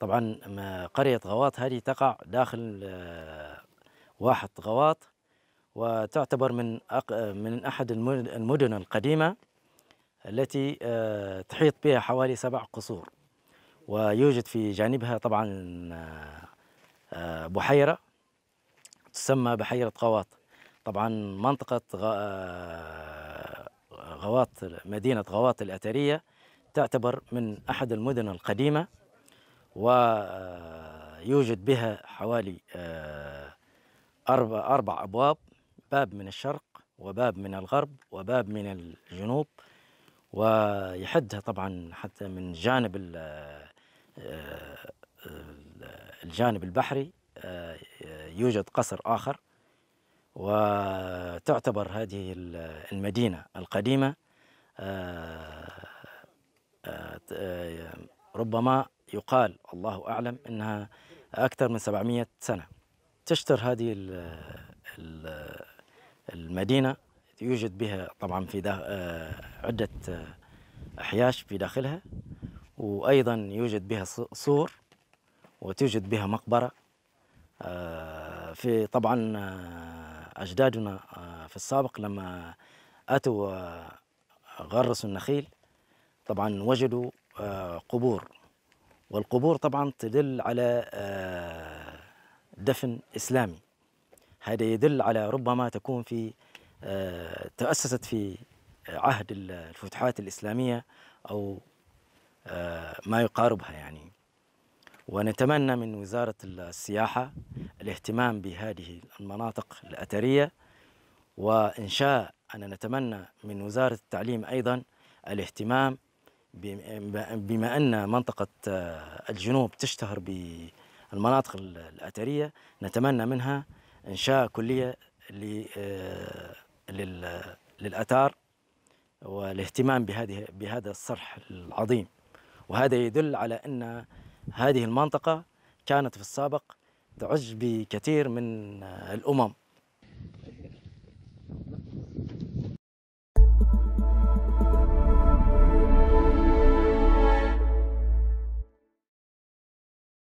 طبعا قرية غواط هذه تقع داخل آه، واحة غواط وتعتبر من من أحد المدن القديمة التي آه، تحيط بها حوالي سبع قصور ويوجد في جانبها طبعا آه، بحيرة تسمى بحيرة غواط طبعا منطقة غواط مدينة غواط الأثرية تعتبر من أحد المدن القديمة ويوجد بها حوالي آه، أربع, أبواب باب من الشرق وباب من الغرب وباب من الجنوب ويحدها طبعا حتى من جانب آه، آه، الجانب البحري يوجد قصر آخر وتعتبر هذه المدينة القديمة ربما يقال الله أعلم أنها أكثر من 700 سنة تشتر هذه المدينة يوجد بها طبعا في آه، عدة آه، أحياش في داخلها وأيضا يوجد بها سور وتوجد بها مقبرة آه، في طبعا أجدادنا في السابق لما أتوا غرسوا النخيل طبعا وجدوا قبور والقبور طبعا تدل على آه، دفن إسلامي هذا يدل على ربما تكون في آه، تأسست في آه، عهد الفتحات الإسلامية أو ما يقاربها يعني ونتمنى من وزارة السياحة الاهتمام بهذه المناطق الأثرية وإنشاء أنا نتمنى من وزارة التعليم أيضا الاهتمام بما أن منطقة آه، الجنوب تشتهر بالمناطق الأثرية نتمنى منها إنشاء كلية آه، للأثار والاهتمام بهذه بهذا الصرح العظيم وهذا يدل على أن هذه المنطقة كانت في السابق تعج بكثير من آه، الأمم